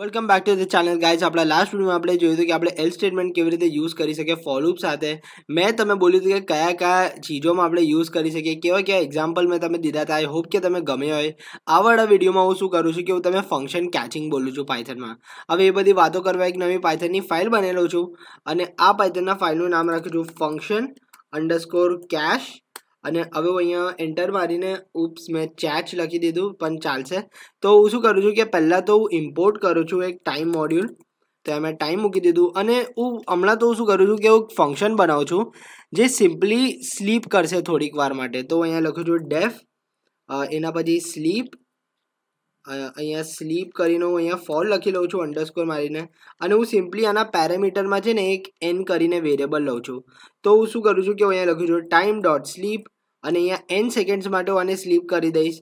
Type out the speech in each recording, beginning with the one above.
welcome back to the channel guys આપણા last વિડીયોમાં આપણે જોયું હતું કે આપણે એલ સ્ટેટમેન્ટ કેવી રીતે યુઝ કરી શકીએ ફોલૂપ સાથે મેં તમે બોલ્યું હતું કે કયા કયા ચીજોમાં આપણે યુઝ કરી શકીએ કેવા કેવા એક્ઝામ્પલ મેં તમે દીધા હતા આઈ હોપ કે તમે ગમે હોય આવાળા વિડીયોમાં હું શું કરું છું કે હું તમે ફંક્શન કેચિંગ બોલું છું પાયથનમાં હવે એ બધી વાતો કરવા એક નવી પાયથનની ફાઇલ બનેલો છું અને આ પાયથનના ફાઇલનું નામ રાખું છું ફંક્શન અંડરસ્કોર કેશ અને હવે હું અહીંયા એન્ટર મારીને ઉપ્સ મેં ચેચ લખી દીધું પણ ચાલશે તો હું શું કરું છું કે પહેલાં તો હું ઇમ્પોર્ટ કરું છું એક ટાઈમ મોડ્યુલ તો મેં ટાઈમ મૂકી દીધું અને હું હમણાં તો હું શું કરું છું કે હું ફંક્શન બનાવું છું જે સિમ્પલી સ્લીપ કરશે થોડીક વાર માટે તો અહીંયા લખું છું ડેફ એના પછી સ્લીપ અહીંયા સ્લીપ કરીને હું અહીંયા ફોલ લખી લઉં છું અંડરસ્કોર મારીને અને હું સિમ્પલી આના પેરામીટરમાં છે ને એક એન કરીને વેરિયેબલ લઉં છું તો હું શું કરું છું કે હું અહીંયા લખું છું ટાઈમ ડોટ સ્લીપ અને અહીંયા એન સેકન્ડ્સ માટે હું આને સ્લીપ કરી દઈશ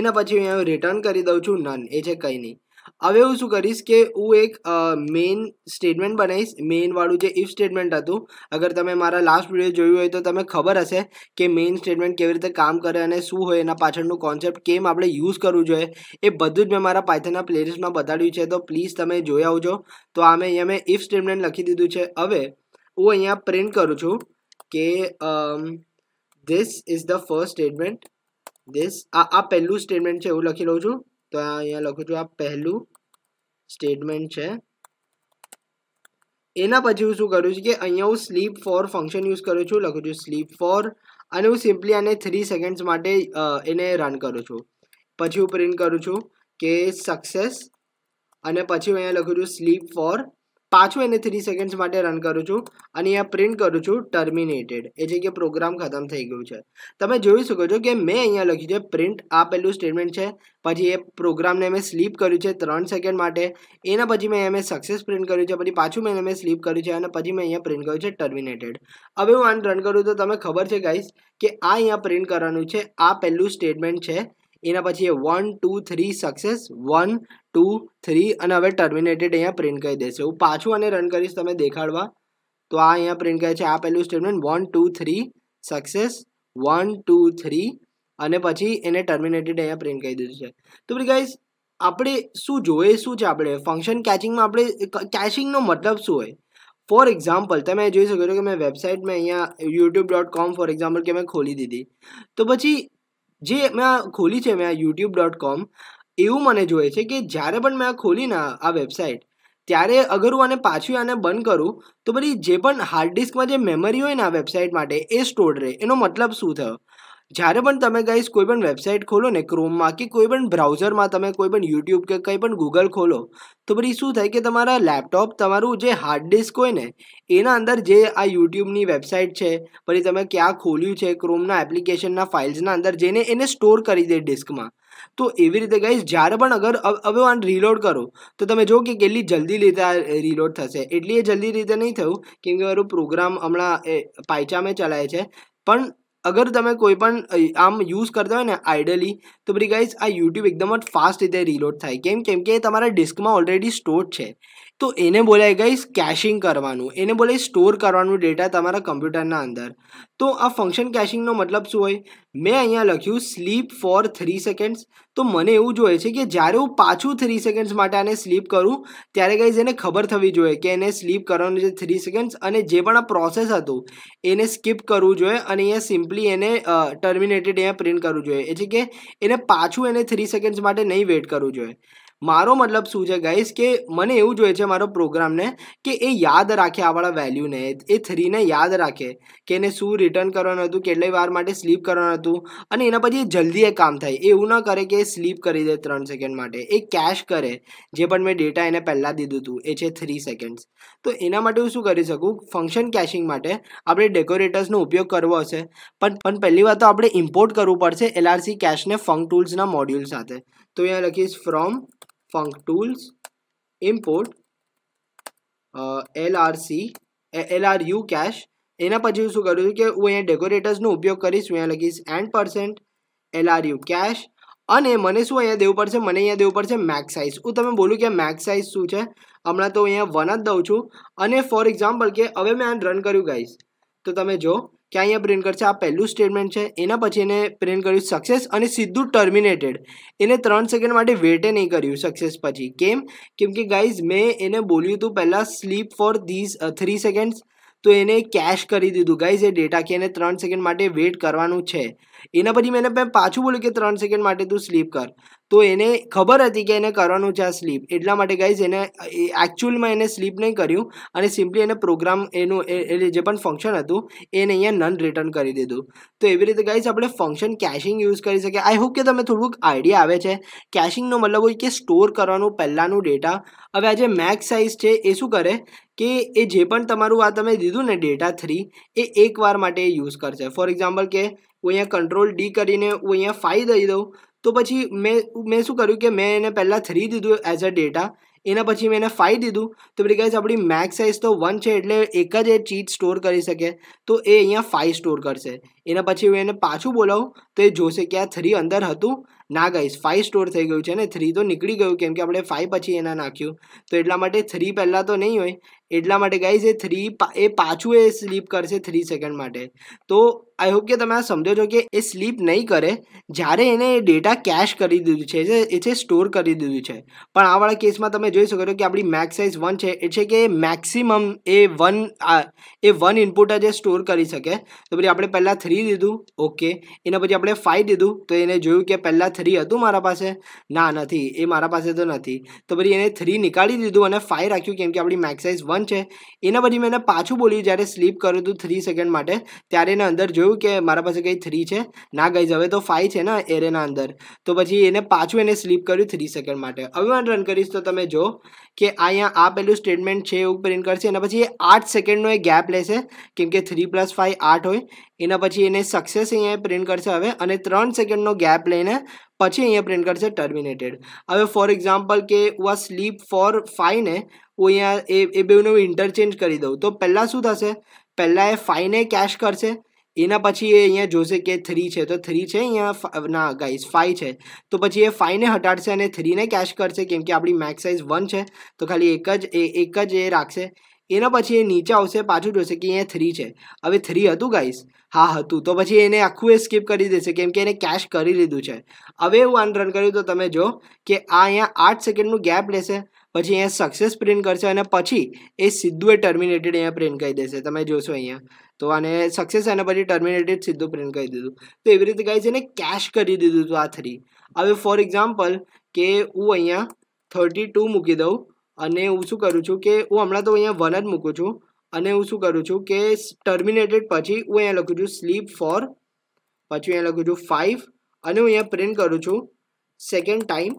એના પછી અહીંયા હું રિટર્ન કરી દઉં છું નન એ છે કંઈ નહીં હવે હું શું કરીશ કે હું એક મેઇન સ્ટેટમેન્ટ બનાવીશ મેઇનવાળું જે ઇફ સ્ટેટમેન્ટ હતું અગર તમે મારા લાસ્ટ વિડીયો જોયું હોય તો તમે ખબર હશે કે મેઇન સ્ટેટમેન્ટ કેવી રીતે કામ કરે અને શું હોય એના પાછળનું કોન્સેપ્ટ કેમ આપણે યુઝ કરવું જોઈએ એ બધું જ મેં મારા પાયથનના પ્લેલિસ્ટમાં બતાડ્યું છે તો પ્લીઝ તમે જોઈ આવજો તો આ મેં અહીંયા મેં ઇફ સ્ટેટમેન્ટ લખી દીધું છે હવે હું અહીંયા પ્રિન્ટ કરું છું કે this is the first statement this આ આ પહેલું સ્ટેટમેન્ટ છે એવું લખી લઉં છું તો અહીંયા લખું છું આ પહેલું સ્ટેટમેન્ટ છે એના પછી હું શું કરું છું કે અહીંયા હું સ્લીપ ફોર ફંક્શન યુઝ કરું છું લખું છું સ્લીપ ફોર અને હું સિમ્પલી આને થ્રી સેકન્ડ્સ માટે એને રન કરું છું પછી હું પ્રિન્ટ કરું છું કે સક્સેસ અને પછી હું અહીંયા લખું છું સ્લીપ ફોર પાછું એને થ્રી સેકન્ડ્સ માટે રન કરું છું અને અહીંયા પ્રિન્ટ કરું છું ટર્મિનેટેડ એ જે કે પ્રોગ્રામ ખતમ થઈ ગયું છે તમે જોઈ શકો છો કે મેં અહીંયા લખ્યું છે પ્રિન્ટ આ પહેલું સ્ટેટમેન્ટ છે પછી એ પ્રોગ્રામને મેં સ્લીપ કર્યું છે ત્રણ સેકન્ડ માટે એના પછી મેં મેં સક્સેસ પ્રિન્ટ કર્યું છે પછી પાછું મેં મેં સ્લીપ કર્યું છે અને પછી મેં અહીંયા પ્રિન્ટ કર્યું છે ટર્મિનેટેડ હવે હું આને રન કરું તો તમને ખબર છે ગાઈસ કે આ અહીંયા પ્રિન્ટ કરવાનું છે આ પહેલું સ્ટેટમેન્ટ છે એના પછી એ one two three success one two three અને હવે ટર્મિનેટેડ અહીંયા પ્રિન્ટ કરી દેશે હું પાછું અને રન કરીશ તમે દેખાડવા તો આ અહીંયા પ્રિન્ટ કરે છે આ પહેલું statement one two three success one two three અને પછી એને ટર્મિનેટેડ અહીંયા પ્રિન્ટ કરી દીધું છે તો પછી ગાઈઝ આપણે શું જોઈએ શું છે આપણે ફંક્શન કેચિંગમાં આપણે કેચિંગનો મતલબ શું હોય ફોર એક્ઝામ્પલ તમે જોઈ શકો છો કે મેં વેબસાઇટ મેં અહીંયા YouTube dot com for example કે મેં ખોલી દીધી તો પછી જે મેં આ ખોલી છે મેં આ યુટ્યુબ ડોટ કોમ એવું મને જોઈએ છે કે જ્યારે પણ મેં આ ખોલી ખોલીને આ વેબસાઇટ ત્યારે અગર હું આને પાછું આને બંધ કરું તો પછી જે પણ હાર્ડ ડિસ્કમાં જે મેમરી હોય ને આ વેબસાઇટ માટે એ સ્ટોર રહે એનો મતલબ શું થયો જ્યારે પણ તમે ગાઈસ કોઈ પણ વેબસાઇટ ખોલો ને ક્રોમમાં કે કોઈ પણ બ્રાઉઝરમાં તમે કોઈ પણ યુટ્યુબ કે કંઈ પણ ગૂગલ ખોલો તો પછી શું થાય કે તમારા લેપટોપ તમારું જે હાર્ડ ડિસ્ક હોય ને એના અંદર જે આ યુટ્યુબની વેબસાઇટ છે પછી તમે ક્યાં ખોલ્યું છે ક્રોમના એપ્લિકેશનના ફાઇલ્સના અંદર જેને એને સ્ટોર કરી દે ડિસ્કમાં તો એવી રીતે ગાઈસ જ્યારે પણ અગર હવે આ રીલોડ કરો તો તમે જો કે કેટલી જલ્દી રીતે આ રીલોડ થશે એટલી એ જલ્દી રીતે નહીં થયું કેમ કે મારું પ્રોગ્રામ હમણાં એ પાયચામે ચલાય છે પણ અગર તમે કોઈ પણ આમ યુઝ કરતા હોય ને આઈડલી તો પછી ગાઈઝ આ યુટ્યુબ એકદમ જ ફાસ્ટ રીતે રીલોડ થાય કેમ કેમ કે એ તમારા ડિસ્કમાં ઓલરેડી સ્ટોર છે તો એને બોલાય ગઈ કેશિંગ કરવાનું એને બોલાય સ્ટોર કરવાનું ડેટા તમારા કમ્પ્યુટરના અંદર તો આ ફંક્શન કેશિંગનો મતલબ શું હોય મેં અહીંયા લખ્યું સ્લીપ ફોર થ્રી સેકન્ડ્સ તો મને એવું જોઈએ છે કે જ્યારે હું પાછું થ્રી સેકન્ડ્સ માટે આને સ્લીપ કરું ત્યારે ગઈ એને ખબર થવી જોઈએ કે એને સ્લીપ કરવાનું છે થ્રી સેકન્ડ્સ અને જે પણ આ પ્રોસેસ હતો એને સ્કીપ કરવું જોઈએ અને અહીંયા સિમ્પલી એને ટર્મિનેટેડ અહીંયા પ્રિન્ટ કરવું જોઈએ એટલે કે એને પાછું એને થ્રી સેકન્ડ્સ માટે નહીં વેઇટ કરવું જોઈએ મારો મતલબ શું છે ગાઈસ કે મને એવું જોઈએ છે મારો પ્રોગ્રામને કે એ યાદ રાખે આવાળા વેલ્યુને એ થ્રીને યાદ રાખે કે એને શું રિટર્ન કરવાનું હતું કેટલી વાર માટે સ્લીપ કરવાનું હતું અને એના પછી જલ્દી એ કામ થાય એવું ન કરે કે એ સ્લીપ કરી દે ત્રણ સેકન્ડ માટે એ કેશ કરે જે પણ મેં ડેટા એને પહેલાં દીધું હતું એ છે થ્રી સેકન્ડ્સ તો એના માટે હું શું કરી શકું ફંક્શન કેશિંગ માટે આપણે ડેકોરેટર્સનો ઉપયોગ કરવો હશે પણ પણ પહેલી વાર તો આપણે ઇમ્પોર્ટ કરવું પડશે એલઆરસી કેશને ફંક ટૂલ્સના મોડ્યુલ સાથે તો અહીંયા લખીશ from functools import uh, lrc lru cache એના પછી શું કરું છું કે હું અહીંયા ડેકોરેટર્સનો ઉપયોગ કરીશ હું અહીંયા લખીશ એન્ડ પર્સન્ટ એલઆરયુ કેશ અને મને શું અહીંયા દેવું પડશે મને અહીંયા દેવું પડશે મેક્સ સાઇઝ હું તમે બોલું કે મેક્સ સાઇઝ શું છે હમણાં તો અહીંયા વન જ દઉં છું અને ફોર એક્ઝામ્પલ કે હવે મેં આ રન કર્યું ગાઈશ તો તમે જો કે અહીંયા પ્રિન્ટ કરશે આ પહેલું સ્ટેટમેન્ટ છે એના પછી એને પ્રિન્ટ કર્યું સક્સેસ અને સીધું ટર્મિનેટેડ એને ત્રણ સેકન્ડ માટે વેટે નહીં કર્યું સક્સેસ પછી કેમ કેમ કે ગાઈઝ મેં એને બોલ્યું હતું પહેલાં sleep for this three seconds તો એને કેશ કરી દીધું ગાઈઝ એ ડેટા કે એને ત્રણ સેકન્ડ માટે વેટ કરવાનું છે એના પછી મેં મેં પાછું બોલ્યું કે ત્રણ સેકન્ડ માટે તું સ્લીપ કર તો એને ખબર હતી કે એને કરવાનું છે આ સ્લીપ એટલા માટે ગાઈઝ એને એકચ્યુઅલમાં એને સ્લીપ નહીં કર્યું અને સિમ્પલી એને પ્રોગ્રામ એનું એટલે જે પણ ફંક્શન હતું એને અહીંયા નન રિટર્ન કરી દીધું તો એવી રીતે ગાઈઝ આપણે ફંક્શન કેશિંગ યુઝ કરી શકીએ આઈ હોપ કે તમે થોડુંક આઈડિયા આવે છે કેશિંગનો મતલબ હોય કે સ્ટોર કરવાનું પહેલાંનું ડેટા હવે આ જે મેક્સ સાઇઝ છે એ શું કરે કે એ જે પણ તમારું આ તમે દીધું ને ડેટા થ્રી એ એકવાર માટે યુઝ કરશે ફોર એક્ઝામ્પલ કે હું અહીંયા કંટ્રોલ ડી કરીને હું અહીંયા ફાઈ દઈ દઉં તો પછી મેં મેં શું કર્યું કે મેં એને પહેલાં થ્રી દીધું એઝ અ ડેટા એના પછી મેં એને ફાઇવ દીધું તો પછી ગાઈઝ આપણી મેક્સ સાઇઝ તો વન છે એટલે એક જ એ ચીટ સ્ટોર કરી શકે તો એ અહીંયા ફાઇવ સ્ટોર કરશે એના પછી હું એને પાછું બોલાવું તો એ જોશે કે આ થ્રી અંદર હતું ના ગાઈશ ફાઇવ સ્ટોર થઈ ગયું છે ને થ્રી તો નીકળી ગયું કેમ કે આપણે ફાઇવ પછી એના નાખ્યું તો એટલા માટે થ્રી પહેલાં તો નહીં હોય એટલા માટે ગાઈઝ એ થ્રી એ પાછું એ સ્લીપ કરશે થ્રી સેકન્ડ માટે તો આઈ હોપ કે તમે આ સમજો છો કે એ સ્લીપ નહીં કરે જ્યારે એને એ ડેટા કેશ કરી દીધું છે એ છે સ્ટોર કરી દીધું છે પણ આવાળા કેસમાં તમે જોઈ શકો છો કે આપણી મેક્સ સાઇઝ વન છે એ છે કે મેક્સિમમ એ વન એ વન ઇનપુટ જ એ સ્ટોર કરી શકે તો પછી આપણે પહેલાં થ્રી થ્રી દીધું ઓકે એના પછી આપણે ફાઇવ દીધું તો એને જોયું કે પહેલાં થ્રી હતું મારા પાસે ના નથી એ મારા પાસે તો નથી તો પછી એને થ્રી નીકાળી દીધું અને ફાઇવ રાખ્યું કેમ કે આપણી મેક્સાઇઝ વન છે એના પછી મેં એને પાછું બોલ્યું જ્યારે સ્લીપ કર્યું હતું થ્રી સેકન્ડ માટે ત્યારે એને અંદર જોયું કે મારા પાસે કંઈ થ્રી છે ના ગઈ હવે તો ફાઇવ છે ને એરેના અંદર તો પછી એને પાછું એને સ્લીપ કર્યું થ્રી સેકન્ડ માટે હવે હું રન કરીશ તો તમે જો કે અહીંયા આ પેલું સ્ટેટમેન્ટ છે એવું પ્રિન્ટ કરશે એના પછી એ આઠ સેકન્ડનો એ ગેપ લેશે કેમ કે થ્રી પ્લસ ફાઇવ આઠ હોય એના પછી પછી એને સક્સેસ અહીંયા પ્રિન્ટ કરશે હવે અને ત્રણ સેકન્ડનો ગેપ લઈને પછી અહીંયા પ્રિન્ટ કરશે ટર્મિનેટેડ હવે ફોર એક્ઝામ્પલ કે વા સ્લીપ ફોર ફાઈવને હું અહીંયા એ એ બેને હું ઇન્ટરચેન્જ કરી દઉં તો પહેલાં શું થશે પહેલાં એ ફાઈવને કેશ કરશે એના પછી એ અહીંયા જોશે કે થ્રી છે તો થ્રી છે અહીંયા ના ગાઈઝ ફાઈવ છે તો પછી એ ફાઈવને હટાડશે અને થ્રીને કેશ કરશે કેમ કે આપણી મેક્સ સાઇઝ વન છે તો ખાલી એક જ એ એક જ એ રાખશે એના પછી એ નીચે આવશે પાછું જોશે કે અહીંયા થ્રી છે હવે થ્રી હતું ગાઈસ હા હતું તો પછી એને આખું એ સ્કીપ કરી દેશે કેમ કે એને કેશ કરી લીધું છે હવે એવું આન રન કર્યું તો તમે જો કે આ અહીંયા આઠ સેકન્ડનું ગેપ લેશે પછી અહીંયા સક્સેસ પ્રિન્ટ કરશે અને પછી એ સીધું એ ટર્મિનેટેડ અહીંયા પ્રિન્ટ કરી દેશે તમે જોશો અહીંયા તો આને સક્સેસ અને પછી ટર્મિનેટેડ સીધું પ્રિન્ટ કરી દીધું તો એવી રીતે છે ને કેશ કરી દીધું હતું આ થ્રી હવે ફોર એક્ઝામ્પલ કે હું અહીંયા થર્ટી ટુ મૂકી દઉં અને હું શું કરું છું કે હું હમણાં તો અહીંયા વન જ મૂકું છું અને હું શું કરું છું કે ટર્મિનેટેડ પછી હું અહીંયા લખું છું સ્લીપ ફોર પછી અહીંયા લખું છું ફાઇવ અને હું અહીંયા પ્રિન્ટ કરું છું સેકન્ડ ટાઈમ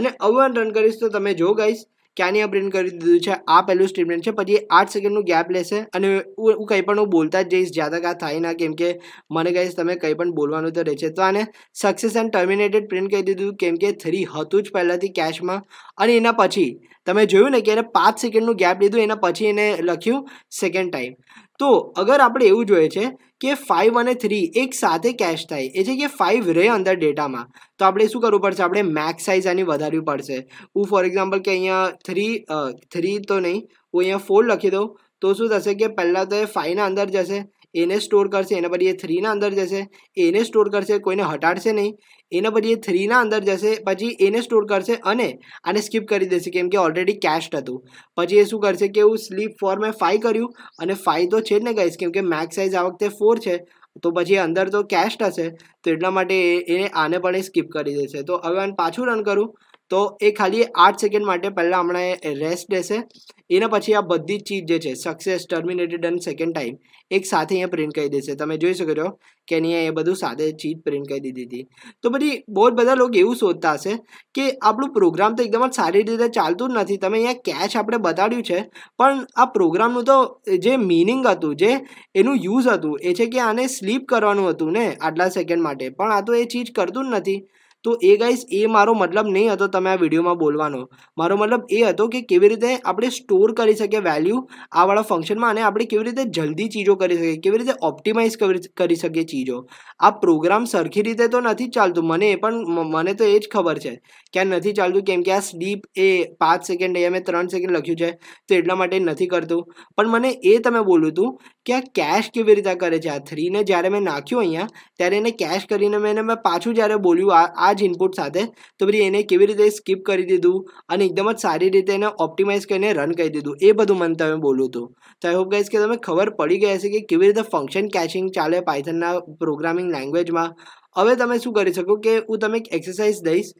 અને અવન રન કરીશ તો તમે જો ગાઈશ ક્યાંની આ પ્રિન્ટ કરી દીધું છે આ પહેલું સ્ટેટમેન્ટ છે પછી આઠ સેકન્ડનું ગેપ લેશે અને હું કંઈ પણ હું બોલતા જ જઈશ જ્યાં તક આ થાય ના કેમ કે મને કહીશ તમે કંઈ પણ બોલવાનું તો રહે છે તો આને સક્સેસ એન્ડ ટર્મિનેટેડ પ્રિન્ટ કરી દીધું કેમ કે થ્રી હતું જ પહેલાંથી કેશમાં અને એના પછી તમે જોયું ને કે એને પાંચ સેકન્ડનું ગેપ લીધું એના પછી એને લખ્યું સેકન્ડ ટાઈમ તો અગર આપણે એવું જોઈએ છે કે ફાઇવ અને થ્રી એક સાથે કેશ થાય એ છે કે ફાઇવ રહે અંદર ડેટામાં તો આપણે શું કરવું પડશે આપણે મેક્સ સાઇઝ આની વધારવી પડશે હું ફોર એક્ઝામ્પલ કે અહીંયા થ્રી થ્રી તો નહીં હું અહીંયા ફોર લખી દઉં તો શું થશે કે પહેલાં તો એ ફાઇવના અંદર જશે એને સ્ટોર કરશે એના પછી એ થ્રીના અંદર જશે એને સ્ટોર કરશે કોઈને હટાડશે નહીં એના પછી એ થ્રીના અંદર જશે પછી એને સ્ટોર કરશે અને આને સ્કીપ કરી દેશે કેમ કે ઓલરેડી કેસ્ટ હતું પછી એ શું કરશે કે હું સ્લીપ ફોર મેં ફાઈ કર્યું અને ફાઈ તો છે જ ને ગાઈશ કેમ કે મેક્સ સાઇઝ આ વખતે ફોર છે તો પછી અંદર તો કેસ્ટ હશે તો એટલા માટે એ આને પણ એ સ્કીપ કરી દેશે તો હવે આને પાછું રન કરું તો એ ખાલી આઠ સેકન્ડ માટે પહેલાં હમણાં રેસ્ટ દેશે એના પછી આ બધી જ ચીજ જે છે સક્સેસ ટર્મિનેટેડ અને સેકન્ડ ટાઈમ એક સાથે અહીંયા પ્રિન્ટ કરી દેશે તમે જોઈ શકો છો કે અહીંયા એ બધું સાથે ચીજ પ્રિન્ટ કરી દીધી હતી તો પછી બહુ બધા લોકો એવું શોધતા હશે કે આપણું પ્રોગ્રામ તો એકદમ જ સારી રીતે ચાલતું જ નથી તમે અહીંયા કેચ આપણે બતાડ્યું છે પણ આ પ્રોગ્રામનું તો જે મિનિંગ હતું જે એનું યુઝ હતું એ છે કે આને સ્લીપ કરવાનું હતું ને આટલા સેકન્ડ માટે પણ આ તો એ ચીજ કરતું જ નથી તો એ ગાઈસ એ મારો મતલબ નહીં હતો તમે આ વિડીયોમાં બોલવાનો મારો મતલબ એ હતો કે કેવી રીતે આપણે સ્ટોર કરી શકીએ વેલ્યુ આવાળા ફંક્શનમાં અને આપણે કેવી રીતે જલ્દી ચીજો કરી શકીએ કેવી રીતે ઓપ્ટિમાઇઝ કરી શકીએ ચીજો આ પ્રોગ્રામ સરખી રીતે તો નથી ચાલતું મને એ પણ મને તો એ જ ખબર છે કે નથી ચાલતું કેમ કે આ સ્લીપ એ પાંચ સેકન્ડ એ મેં ત્રણ સેકન્ડ લખ્યું છે તો એટલા માટે નથી કરતું પણ મને એ તમે બોલ્યું હતું કે આ કેશ કેવી રીતે કરે છે આ થ્રીને જ્યારે મેં નાખ્યું અહીંયા ત્યારે એને કેશ કરીને મેં એને મેં પાછું જ્યારે બોલ્યું આ આ જ ઇનપુટ સાથે તો પછી એને કેવી રીતે સ્કીપ કરી દીધું અને એકદમ જ સારી રીતે એને ઓપ્ટિમાઇઝ કરીને રન કરી દીધું એ બધું મને તમે બોલ્યું હતું તો આઈ હોપ ગાઈઝ કે તમે ખબર પડી ગઈ હશે કે કેવી રીતે ફંક્શન કેશિંગ ચાલે પાયથનના પ્રોગ્રામિંગ લેંગ્વેજમાં હવે તમે શું કરી શકો કે હું તમે એક એક્સરસાઇઝ દઈશ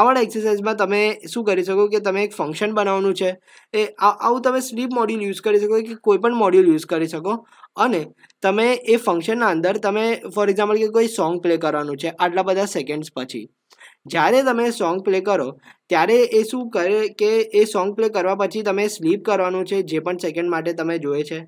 આવાળા એક્સરસાઇઝમાં તમે શું કરી શકો કે તમે એક ફંક્શન બનાવવાનું છે એ આવું તમે સ્લીપ મોડ્યુલ યુઝ કરી શકો કે કોઈ પણ મોડ્યુલ યુઝ કરી શકો અને તમે એ ફંક્શનના અંદર તમે ફોર એક્ઝામ્પલ કે કોઈ સોંગ પ્લે કરવાનું છે આટલા બધા સેકન્ડ્સ પછી જ્યારે તમે સોંગ પ્લે કરો ત્યારે એ શું કરે કે એ સોંગ પ્લે કરવા પછી તમે સ્લીપ કરવાનું છે જે પણ સેકન્ડ માટે તમે જોઈએ છે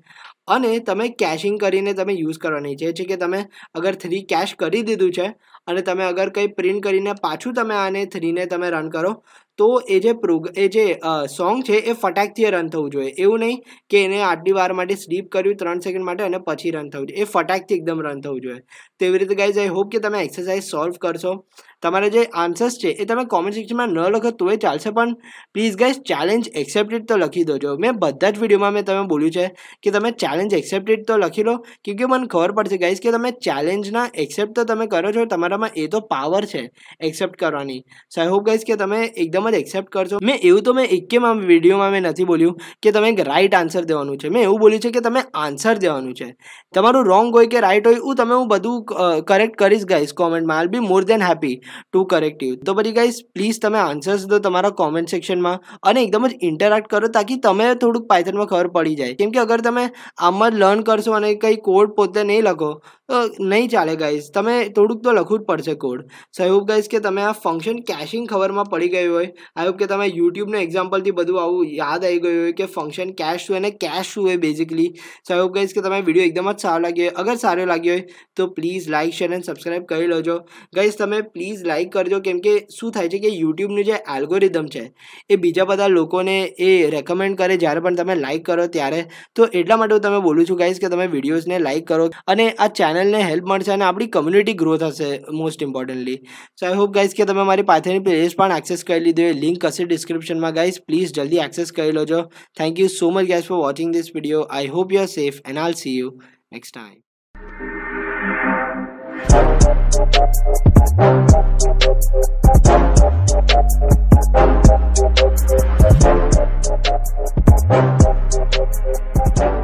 અને તમે કેશિંગ કરીને તમે યુઝ કરવાની છે છે કે તમે અગર થ્રી કેશ કરી દીધું છે અને તમે અગર કંઈ પ્રિન્ટ કરીને પાછું તમે આને થ્રીને તમે રન કરો તો એ જે પ્રોગ એ જે સોંગ છે એ ફટાકથી રન થવું જોઈએ એવું નહીં કે એને આટલી વાર માટે સ્લીપ કર્યું ત્રણ સેકન્ડ માટે અને પછી રન થવું જોઈએ એ ફટાકથી એકદમ રન થવું જોઈએ તેવી રીતે ગાઈઝ આઈ હોપ કે તમે એક્સરસાઇઝ સોલ્વ કરશો તમારા જે આન્સર્સ છે એ તમે કોમેન્ટ સેક્શનમાં ન લખો તો એ ચાલશે પણ પ્લીઝ ગાઈઝ ચેલેન્જ એક્સેપ્ટેડ તો લખી દોજો મેં બધા જ વિડીયોમાં મેં તમે બોલ્યું છે કે તમે ચેલેન્જ એક્સેપ્ટેડ તો લખી લો કે મને ખબર પડશે ગાઈઝ કે તમે ચેલેન્જના એક્સેપ્ટ તો તમે કરો છો તમારામાં એ તો પાવર છે એક્સેપ્ટ કરવાની સો આઈ હોપ ગાઈઝ કે તમે એકદમ એકદમ એક્સેપ્ટ કરશો મેં એવું તો મેં એકેમાં વિડીયોમાં મેં નથી બોલ્યું કે તમે રાઈટ આન્સર દેવાનું છે મેં એવું બોલ્યું છે કે તમે આન્સર દેવાનું છે તમારું રોંગ હોય કે રાઈટ હોય હું તમે હું બધું કરેક્ટ કરીશ ગાઈસ કોમેન્ટમાં I'll be more than happy to correct you તો પછી ગાઈસ પ્લીઝ તમે આન્સર્સ દો તમારા કોમેન્ટ સેક્શનમાં અને એકદમ જ ઇન્ટરેક્ટ કરો તાકી તમે થોડુંક પાયથનમાં ખબર પડી જાય કેમ કે અગર તમે આમ જ લર્ન કરશો અને કંઈ કોડ પોતે નહીં લખો નહીં ચાલે ગાઈઝ તમે થોડુંક તો લખવું જ પડશે code so I hope guys કે તમે આ ફંક્શન કેશિંગ ખબરમાં પડી ગયું હોય આઈ હોપ કે તમે યુટ્યુબના એક્ઝામ્પલથી બધું આવું યાદ આવી ગયું હોય કે ફંક્શન કેશ શું અને કેશ શું હોય basically so I hope guys કે તમે વિડીયો એકદમ જ સારો લાગ્યો હોય અગર સારો લાગ્યો હોય તો please like share and subscribe કરી લેજો ગાઈઝ તમે પ્લીઝ લાઇક કરજો કેમ કે શું થાય છે કે યુટ્યુબનું જે એલ્ગોરિધમ છે એ બીજા બધા લોકોને એ રેકમેન્ડ કરે જ્યારે પણ તમે લાઇક કરો ત્યારે તો એટલા માટે હું તમે બોલું છું ગાઈઝ કે તમે વિડીયોઝને લાઇક કરો અને આ ચેનલ चैनल ने हेल्प मैं ने अपनी कम्युनिटी ग्रो थे most importantly so I hope guys के तुम मेरी पाथेन प्लेलिस्ट एक्सेस कर लीजिए लिंक हे डिस्क्रिप्शन में गाइस प्लीज जल्दी एक्सेस कर लोजो thank you so much guys for watching this video I hope you are safe and all see you next time